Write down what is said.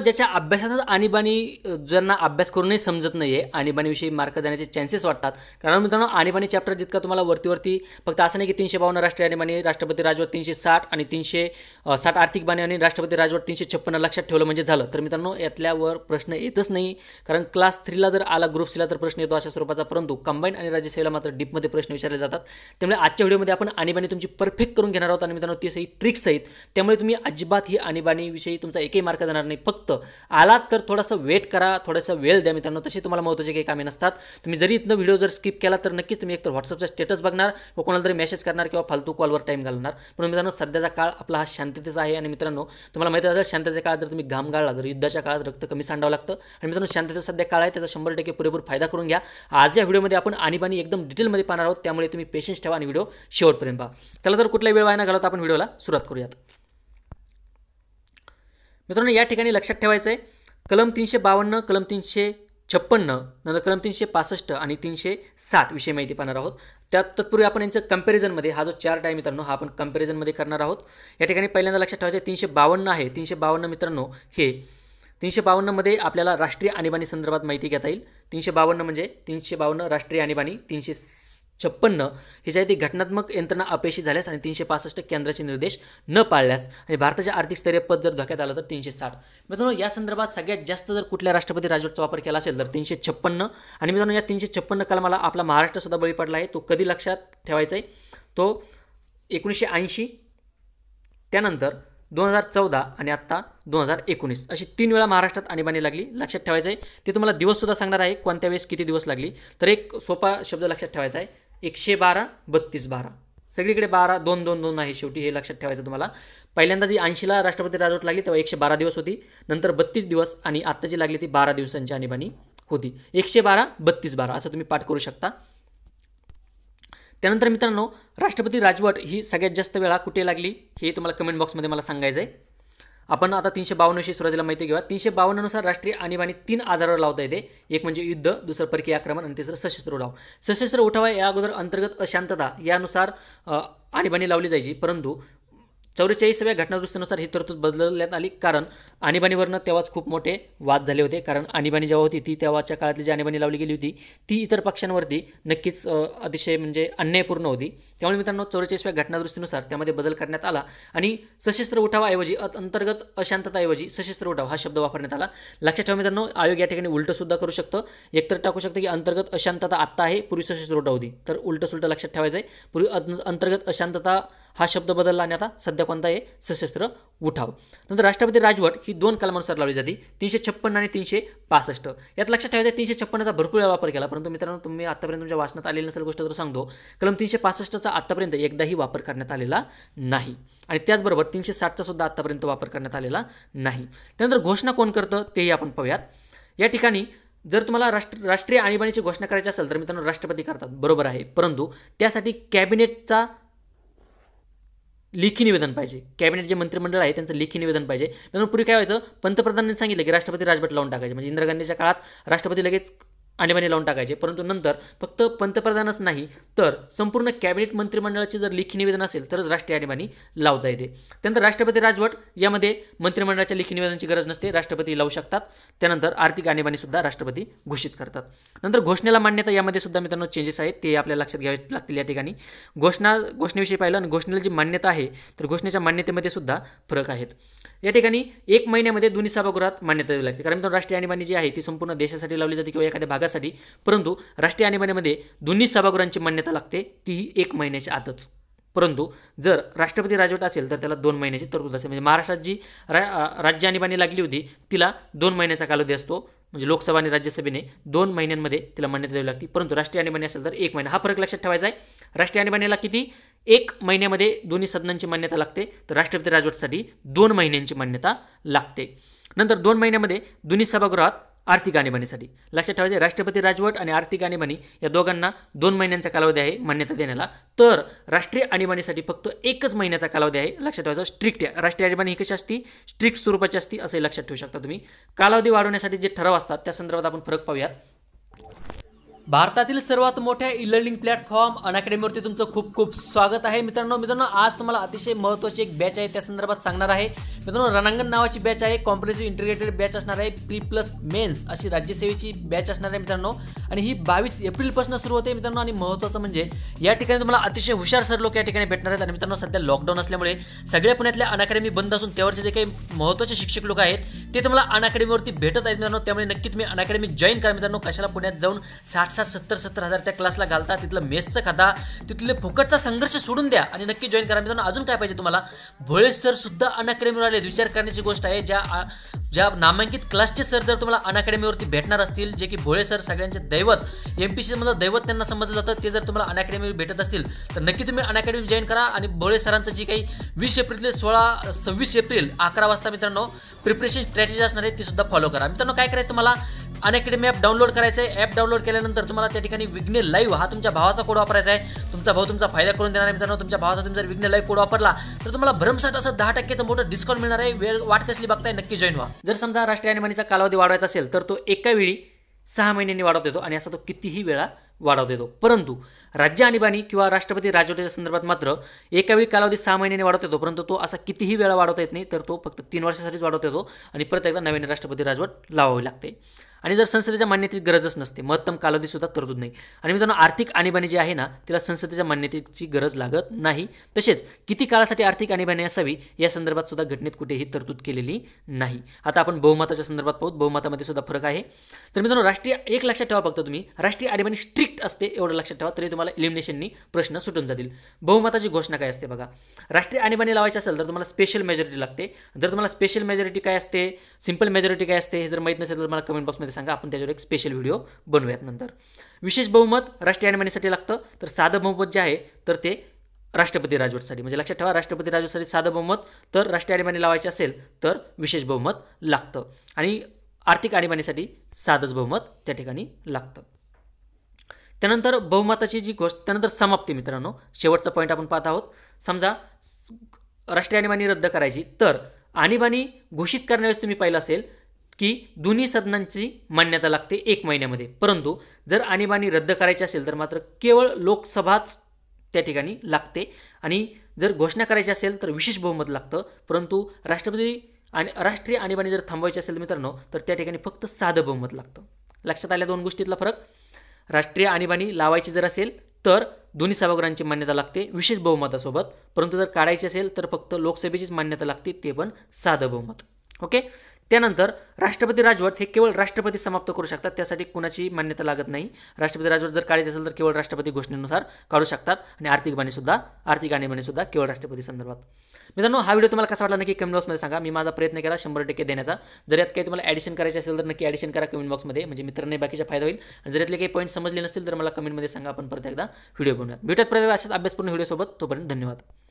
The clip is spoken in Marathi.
ज्याच्या अभ्यासातच आणीबाणी ज्यांना अभ्यास करूनही समजत नाही आहे आणीबाणीविषयी मार्क जाण्याचे चान्सेस वाटतात कारण मित्रांनो आणीबाणी चॅप्टर जितका तुम्हाला वरतीवरती फक्त असं नाही की तीनशे बावन्न राष्ट्रीय आणीबाणी राष्ट्रपती राजवट तीनशे साठ आणि तीनशे साठ आर्थिक बाणी आणि राष्ट्रपती राजवट तीनशे छप्पन्न लक्षात ठेवलं म्हणजे झालं तर मित्रांनो यातल्यावर प्रश्न येतच नाही कारण क्लास थ्रीला जर आला ग्रुप सीला तर प्रश्न येतो अशा स्वरूपाचा परंतु कंबाईन आणि राज्यसेवेला मात्र डीपमध्ये प्रश्न विचारले जातात त्यामुळे आजच्या व्हिडिओमध्ये आपण आणीबाणी तुमची परफेक्ट करून घेणार आहोत आणि मित्रांनो ती सही ट्रिक्स आहेत त्यामुळे तुम्ही अजिबात ही आणीबाणीविषयी तुमचा एकही मार्क जाणार नाही फक्त फक्त आलात तर थोडासा वेट करा थोडासा वेळ द्या मित्रांनो तशी तुम्हाला महत्त्वाचे काही कामे नसतात तुम्ही जरी इथनं व्हिडिओ जर स्किप केला तर नक्कीच तुम्ही एकतर व्हॉट्सअपचा स्टेटस बघणार व कोणाला तरी मेसेज करणार किंवा फालतू कॉलवर टाईम घालणार पण मित्रांनो सध्याचा काळ आपला हा शांततेचा आहे आणि मित्रांनो तुम्हाला माहिती असेल शांततेच्या काळ जर तुम्ही घाम गाळला तर युद्धाच्या काळात रक्त कमी सांडावं लागतं आणि मित्रांनो शांततेचा सध्या काळ आहे त्याचा शंभर टक्के पुरेपूर फायदा करून घ्या आज या व्हिडिओमध्ये आपण आणीबाणी एकदम डिटेलमध्ये पाहणार आहोत त्यामुळे तुम्ही पेशन्स ठेवा आणि व्हिडिओ शेवटपर्यंत पहा चला तर कुठलाही वेळ ना तर आपण व्हिडिओला सुरुवात करूयात मित्रांनो या ठिकाणी लक्षात ठेवायचं आहे कलम तीनशे बावन्न कलम तीनशे छप्पन्न नंतर कलम तीनशे पासष्ट आणि तीनशे साठ विषय माहिती पाहणार आहोत त्यात तत्पूर्वी आपण यांचं कंपॅरिझनमध्ये हा जो चार्ट आहे मित्रांनो हा आपण कंपॅरिझनमध्ये करणार आहोत या ठिकाणी पहिल्यांदा लक्षात ठेवायचं आहे तीनशे बावन्न आहे तीनशे बावन्न मित्रांनो हे तीनशे बावन्नमध्ये आपल्याला राष्ट्रीय आणीबाणी संदर्भात माहिती घेता येईल तीनशे बावन्न म्हणजे तीनशे बावन्न राष्ट्रीय आणीबाणी तीनशे छप्पन्न हिच्या ती घटनात्मक यंत्रणा अपयशी झाल्यास आणि तीनशे पासष्ट केंद्राचे निर्देश न पाळल्यास आणि भारताच्या आर्थिक स्तरीय पद जर धोक्यात आलं तर तीनशे साठ मित्रांनो या संदर्भात सगळ्यात जास्त जर कुठल्या राष्ट्रपती राजवटचा वापर केला असेल तर तीनशे छप्पन्न आणि मित्रांनो या तीनशे छप्पन्न कलमाला आपला महाराष्ट्रसुद्धा बळी पडला आहे तो कधी लक्षात ठेवायचा आहे तो एकोणीसशे ऐंशी त्यानंतर दोन हजार चौदा आणि आत्ता दोन हजार एकोणीस अशी तीन वेळा महाराष्ट्रात आणीबाणी लागली लक्षात ठेवायचं आहे ते तुम्हाला दिवससुद्धा सांगणार आहे कोणत्या वेळेस किती दिवस लागली तर एक सोपा शब्द लक्षात ठेवायचा आहे एकशे बारा बत्तीस बारा सगळीकडे बारा दोन दोन दोन आहे शेवटी हे लक्षात ठेवायचं तुम्हाला पहिल्यांदा जी ऐंशीला राष्ट्रपती राजवट लागली तेव्हा एकशे बारा दिवस होती नंतर बत्तीस दिवस आणि आत्ता जी लागली ती बारा दिवसांची आणीबाणी होती एकशे बारा बत्तीस बारा असं तुम्ही पाठ करू शकता त्यानंतर मित्रांनो राष्ट्रपती राजवट ही सगळ्यात जास्त वेळा कुठे लागली हे तुम्हाला कमेंट बॉक्समध्ये मला सांगायचं आहे आपण आता तीनशे बावन्नशी सुरुवातीला माहिती घेऊया तीनशे बावन्ननुसार राष्ट्रीय आणीबाणी तीन आधारावर लावता येते एक म्हणजे युद्ध दुसरं परकीय आक्रमण आणि तिसरं सशस्त्र उठाव सशस्त्र उठावा या अगोदर अंतर्गत अशांतता यानुसार आणीबाणी लावली जायची परंतु चौवेचाळीसाव्या घटनादुरुस्तीनुसार ही तरतूद बदलण्यात आली कारण आणीबाणीवरनं तेव्हाच खूप मोठे वाद झाले होते कारण आणीबाणी जेव्हा होती ती तेव्हाच्या काळातली जी आणीबाणी लावली गेली होती ती इतर पक्षांवरती नक्कीच अतिशय म्हणजे अन्यायपूर्ण होती त्यामुळे मित्रांनो चौवेचाळीसव्या घटनादुरुस्तीनुसार त्यामध्ये बदल करण्यात आला आणि सशस्त्र उठावाऐवजी अंतर्गत अशांतताऐवजी सशस्त्र उठाव हा शब्द वापरण्यात आला लक्षात ठेवा मित्रांनो आयोग या ठिकाणी उलटंसुद्धा करू शकतं एकतर टाकू शकतं की अंतर्गत अशांतता आत्ता आहे पूर्वी सशस्त्र उठाव होती तर उलटं सुलटं लक्षात ठेवायचं आहे पूर्वी अंतर्गत अशांतता हा शब्द बदलला आणि आता सध्या कोणता आहे सशस्त्र उठाव नंतर राष्ट्रपती राजवट ही दोन कलमानुसार लावली जाते तीनशे छप्पन्न आणि तीनशे पासष्ट यात लक्षात ठेवायचं तीनशे छप्पन्नचा भरपूर वेळा वापर केला परंतु मित्रांनो तुम्ही आतापर्यंत तुमच्या वाचनात आलेली नसेल गोष्ट तर सांगतो कलम तीनशे पासष्टचा आत्तापर्यंत एकदाही वापर करण्यात आलेला नाही आणि त्याचबरोबर तीनशे साठचा सुद्धा आत्तापर्यंत वापर करण्यात आलेला नाही त्यानंतर घोषणा कोण करतं तेही आपण पाहूयात या ठिकाणी जर तुम्हाला राष्ट्र राष्ट्रीय आणीबाणीची घोषणा करायची असेल तर मित्रांनो राष्ट्रपती करतात बरोबर आहे परंतु त्यासाठी कॅबिनेटचा लेखी निवेदन पाहिजे कॅबिनेट जे मंत्रिमंडळ आहे त्यांचं लेखी निवेदन पाहिजे म्हणून पूर्वी काय व्हायचं पंतप्रधानांनी सांगितलं की राष्ट्रपती राजभट लावून टाकायचे म्हणजे इंदिरा गांधीच्या काळात राष्ट्रपती लगेच आणीबाणी लावून टाकायचे परंतु नंतर फक्त पंतप्रधानच नाही तर संपूर्ण कॅबिनेट मंत्रिमंडळाचे जर लेखी निवेदन असेल तरच राष्ट्रीय आणीबाणी लावता येते त्यानंतर राष्ट्रपती राजवट यामध्ये मंत्रिमंडळाच्या लेखी निवेदनाची गरज नसते राष्ट्रपती लावू शकतात त्यानंतर आर्थिक आणीबाणीसुद्धा राष्ट्रपती घोषित करतात नंतर घोषणेला मान्यता यामध्ये सुद्धा मित्रांनो चेंजेस आहेत ते आपल्या लक्षात घ्यावे लागतील या ठिकाणी घोषणा घोषणेविषयी पाहिलं आणि घोषणेला जी मान्यता आहे तर घोषणेच्या मान्यतेमध्ये सुद्धा फरक आहेत या ठिकाणी एक महिन्यामध्ये दोन्ही सभागृहात मान्यता दिली लागते कारण राष्ट्रीय आणीबाणी जी आहे ती संपूर्ण देशासाठी लावली जाते किंवा एखाद्या भागासाठी परंतु राष्ट्रीय आणीबाणीमध्ये दोन्ही सभागृहांची मान्यता लागते तीही एक महिन्याच्या आतच परंतु जर राष्ट्रपती राजवट असेल तर त्याला दोन महिन्याची तरतूद असते म्हणजे महाराष्ट्रात जी रा राज्य आणीबाणी लागली होती तिला दोन महिन्याचा कालावधी असतो म्हणजे लोकसभा आणि राज्यसभेने दोन महिन्यांमध्ये तिला मान्यता द्यावी लागते परंतु राष्ट्रीय आणीबाणी असेल तर एक महिना हा फरक लक्षात ठेवायचा आहे राष्ट्रीय आणीबाणीला किती एक महिन्यामध्ये दोन्ही सदनांची मान्यता लागते तर राष्ट्रपती राजवटसाठी दोन महिन्यांची मान्यता लागते नंतर दोन महिन्यामध्ये दोन्ही सभागृहात आर्थिक आणीबाणीसाठी लक्षात ठेवायचं राष्ट्रपती राजवट आणि आर्थिक आणीबाणी या दोघांना दोन महिन्यांचा कालावधी आहे मान्यता देण्याला तर राष्ट्रीय आणीबाणीसाठी फक्त एकच महिन्याचा कालावधी आहे लक्षात ठेवायचा स्ट्रिक्ट राष्ट्रीय आणीबाणी ही कशी असती स्ट्रिक्ट स्वरूपाची असती असे लक्षात ठेवू शकता तुम्ही कालावधी वाढवण्यासाठी जे ठराव असतात त्या संदर्भात आपण फरक पाहूयात भारतातील सर्वात मोठ्या ई लर्निंग प्लॅटफॉर्म अनाकॅडमीवरती तुमचं खूप खूप स्वागत आहे मित्रांनो मित्रांनो आज तुम्हाला अतिशय महत्त्वाची एक बॅच आहे त्या संदर्भात सांगणार आहे मित्रांनो रणांगण नावाची बॅच आहे कॉम्प्रिहेन्सिव्ह इंटिग्रेटेड बॅच असणार आहे प्री प्लस मेन्स अशी राज्यसेवेची बॅच असणार आहे मित्रांनो आणि ही बावीस एप्रिलपासून सुरू होते मित्रांनो आणि महत्त्वाचं म्हणजे या ठिकाणी तुम्हाला अतिशय हुशार सर लोक या ठिकाणी भेटणार आहेत आणि मित्रांनो सध्या लॉकडाऊन असल्यामुळे सगळ्या पुण्यातल्या अनाकॅडमी बंद असून त्यावरचे जे काही महत्त्वाचे शिक्षक लोक आहेत ते तुम्हाला अनअकॅडमीवरती भेटत आहेत मित्रांनो त्यामुळे नक्कीच मी अनअकॅडमी जॉईन करा मित्रांनो कशाला पुण्यात जाऊन साठ साठ सत्तर सत्तर हजार त्या क्लासला घालता तिथलं मेसचं खाता तिथले फुकटचा संघर्ष सोडून द्या आणि नक्की जॉईन करा मित्रांनो अजून काय पाहिजे तुम्हाला भोळे सर सुद्धा अनअकॅडमीवर आले विचार करण्याची गोष्ट आहे ज्या ज्या नामांकित क्लासचे सर जर तुम्हाला अनअकॅडमीवरती भेटणार असतील जे की भोळे सर सगळ्यांचे दैवत एम पी सीमधलं दैवत त्यांना समजलं जातं ते जर तुम्हाला अनअकॅडमीवर भेटत असतील तर नक्की तुम्ही अनअकॅडमी जॉईन करा आणि भोळे सरांचं जी काही वीस एप्रिल ते सोळा सव्वीस एप्रिल अकरा वाजता मित्रांनो प्रिपरेशन स्ट्रॅटेजी असणार आहे ती सुद्धा फॉलो करा मित्रांनो काय करायचं तुम्हाला अनअकॅडमी ॲप डाउनलोड करायचं आहे ॲप डाउनलोड केल्यानंतर तुम्हाला त्या ठिकाणी विघ्न लाईव्ह हा तुमच्या भावाचा कोड वापरायचा आहे तुमचा भाऊ तुमचा फायदा करून देणार मित्रांनो तुमच्या भावाचा तुम्ही जर विघ्न लाईव्ह कोड वापरला तर तुम्हाला भरमसाठ असं दहा टक्केचं मोठं डिस्काउंट मिळणार आहे वेळ वाट कसली बघताय नक्की जॉईन व्हा जर समजा राष्ट्रीय आणीबाणीचा कालावधी वाढवायचा असेल तर तो एका वेळी सहा महिन्यांनी वाढवता येतो आणि असा तो कितीही वेळा वाढवता येतो परंतु राज्य आणीबाणी किंवा राष्ट्रपती राजवटीच्या संदर्भात मात्र एकावेळी कालावधी सहा महिन्यांनी वाढवत येतो परंतु तो असा कितीही वेळा वाढवता येत नाही तर तो फक्त तीन वर्षासाठीच वाढवता येतो आणि प्रत्येकदा नवीन राष्ट्रपती राजवट लावावी लागते आणि जर संसदेच्या मान्यतेची गरजच नसते महत्तम कालावधीसुद्धा तरतूद नाही आणि मित्रांनो आर्थिक आणीबाणी जी आहे ना तिला संसदेच्या मान्यतेची गरज लागत नाही तसेच किती काळासाठी आर्थिक आणीबाणी असावी या संदर्भात सुद्धा घटनेत कुठेही तरतूद केलेली नाही आता आपण बहुमताच्या संदर्भात पाहू बहुमतामध्ये सुद्धा फरक आहे तर मित्रांनो राष्ट्रीय एक लक्षात ठेवा फक्त तुम्ही राष्ट्रीय आणीबाणी स्ट्रिक्ट असते एवढं लक्षात ठेवा तरी तुम्हाला इलिमिनेशननी प्रश्न सुटून जातील बहुमताची घोषणा काय असते बघा राष्ट्रीय आणीबाणी लावायची असेल तर तुम्हाला स्पेशल मेजॉरिटी लागते जर तुम्हाला स्पेशल मेजॉरिटी काय असते सिंपल मेजॉरिटी काय असते हे जर माहीत नसेल तर मला कमेंट बॉक्समध्ये सांगा आपण त्याच्यावर एक स्पेशल व्हिडिओ बनवूयात नंतर विशेष बहुमत राष्ट्रीय आणीबाणीसाठी लागतं तर साधं बहुमत जे आहे तर ते राष्ट्रपती राजवटसाठी म्हणजे लक्षात ठेवा राष्ट्रपती राजवटसाठी साधं बहुमत तर राष्ट्रीय आणीबाणी लावायची असेल तर विशेष बहुमत लागतं आणि आर्थिक आणीबाणीसाठी साधंच बहुमत त्या ठिकाणी लागतं त्यानंतर बहुमताची जी गोष्ट त्यानंतर समाप्ती मित्रांनो शेवटचा पॉईंट आपण पाहत आहोत समजा राष्ट्रीय आणीबाणी रद्द करायची तर आणीबाणी घोषित करण्यावेळेस तुम्ही पाहिलं असेल की दोन्ही सदनांची मान्यता लागते एक महिन्यामध्ये परंतु जर आणीबाणी रद्द करायची असेल तर मात्र केवळ लोकसभाच त्या ठिकाणी लागते आणि जर घोषणा करायची असेल तर विशेष बहुमत लागतं परंतु राष्ट्रपती आणि राष्ट्रीय आणीबाणी जर थांबवायची असेल मित्रांनो तर त्या ठिकाणी फक्त साधं बहुमत लागतं लक्षात आल्या दोन गोष्टीतला फरक राष्ट्रीय आणीबाणी लावायची जर असेल तर दोन्ही सभागृहांची मान्यता लागते विशेष बहुमतासोबत परंतु जर काढायची असेल तर फक्त लोकसभेचीच मान्यता लागते ते पण साधं बहुमत ओके त्यानंतर राष्ट्रपती राजवट हे केवळ राष्ट्रपती समाप्त करू शकतात त्यासाठी कुणाची मान्यता लागत नाही राष्ट्रपती राजवट जर काढायची असेल तर केवळ राष्ट्रपती घोषणेनुसार काढू शकतात आणि आर्थिक बाणीसुद्धा आर्थिक सुद्धा केवळ राष्ट्रपती संदर्भात मित्रांनो हा व्हिडिओ तुम्हाला कसा वाटला नक्की कमेंट बॉक्समध्ये सांगा मी माझा प्रयत्न केला शंभर टक्के देण्याचा जर यात काही तुम्हाला ॲडिशन करायचे असेल तर नक्की ॲडिशन करा कमेंट बॉक्समध्ये म्हणजे मित्रांनी बाकीचा फायदा होईल आणि जर यातले काही पॉईंट समजले नसतील तर मला कमेंटमध्ये सांगा आपण परत एकदा व्हिडिओ बनवूया भेटत प्रत्येक अशाच अभ्यासपूर्ण व्हिडिओसोबत तोपर्यंत धन्यवाद